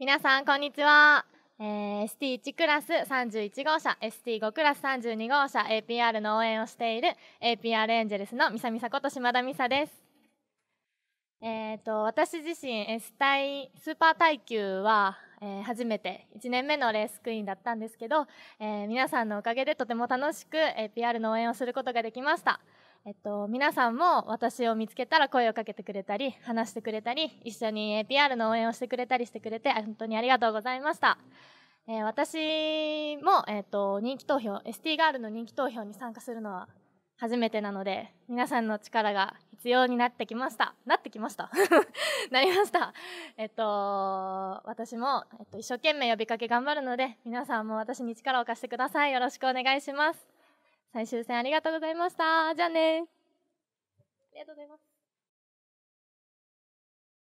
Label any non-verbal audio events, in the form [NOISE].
皆さんこんにちは、えー、ST1 クラス31号車 ST5 クラス32号車 APR の応援をしている APR エンジェルスの三見さこと島田美沙ですえーと、私自身 S 体スーパー耐久は、えー、初めて1年目のレースクイーンだったんですけど、えー、皆さんのおかげでとても楽しく APR の応援をすることができましたえっと、皆さんも私を見つけたら声をかけてくれたり、話してくれたり、一緒に PR の応援をしてくれたりしてくれて、本当にありがとうございました。えー、私も、えっと、人気投票、ST ガールの人気投票に参加するのは初めてなので、皆さんの力が必要になってきました。なってきました [LAUGHS] なりました。えっと、私も、えっと、一生懸命呼びかけ頑張るので、皆さんも私に力を貸してください。よろしくお願いします。最終戦ありがとうございました。じゃあね。ありがとうございます。